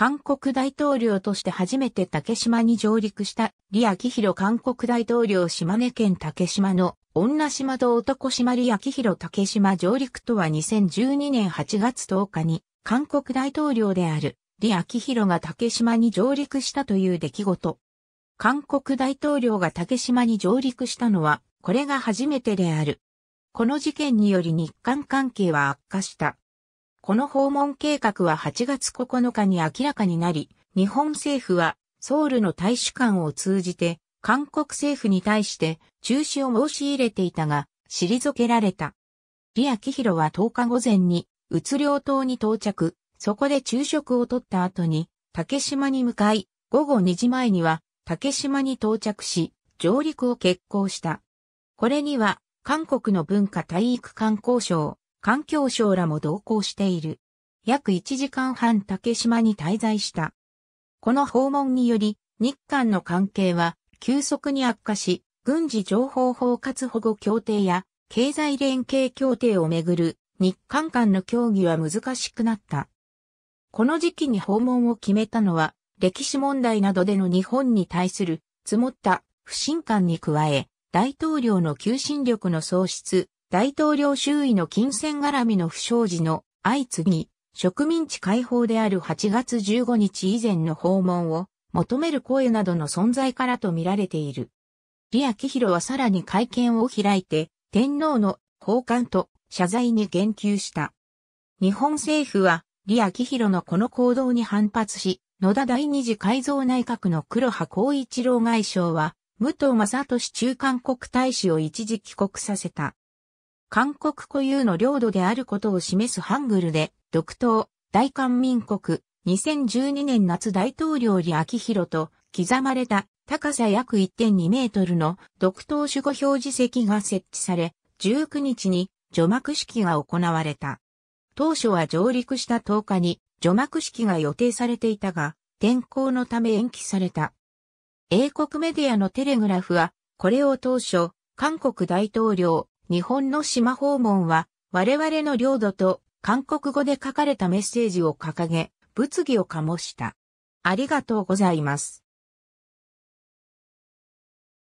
韓国大統領として初めて竹島に上陸した李明弘韓国大統領島根県竹島の女島と男島李明弘竹島上陸とは2012年8月10日に韓国大統領である李明弘が竹島に上陸したという出来事。韓国大統領が竹島に上陸したのはこれが初めてである。この事件により日韓関係は悪化した。この訪問計画は8月9日に明らかになり、日本政府はソウルの大使館を通じて韓国政府に対して中止を申し入れていたが、退けられた。リア・キヒロは10日午前に、うつ領島に到着、そこで昼食をとった後に、竹島に向かい、午後2時前には竹島に到着し、上陸を決行した。これには、韓国の文化体育観光省、環境省らも同行している。約1時間半竹島に滞在した。この訪問により、日韓の関係は急速に悪化し、軍事情報包括保護協定や経済連携協定をめぐる日韓間の協議は難しくなった。この時期に訪問を決めたのは、歴史問題などでの日本に対する積もった不信感に加え、大統領の求心力の喪失、大統領周囲の金銭絡みの不祥事の相次ぎ、植民地解放である8月15日以前の訪問を求める声などの存在からと見られている。リア・キヒロはさらに会見を開いて、天皇の交換と謝罪に言及した。日本政府は、リア・キヒロのこの行動に反発し、野田第二次改造内閣の黒羽光一郎外相は、武藤正俊中韓国大使を一時帰国させた。韓国固有の領土であることを示すハングルで、独島、大韓民国、2012年夏大統領李明弘と刻まれた高さ約1.2メートルの独島守護表示石が設置され、19日に除幕式が行われた。当初は上陸した10日に除幕式が予定されていたが、天候のため延期された。英国メディアのテレグラフは、これを当初、韓国大統領、日本の島訪問は、我々の領土と韓国語で書かれたメッセージを掲げ、物議を醸した。ありがとうございます。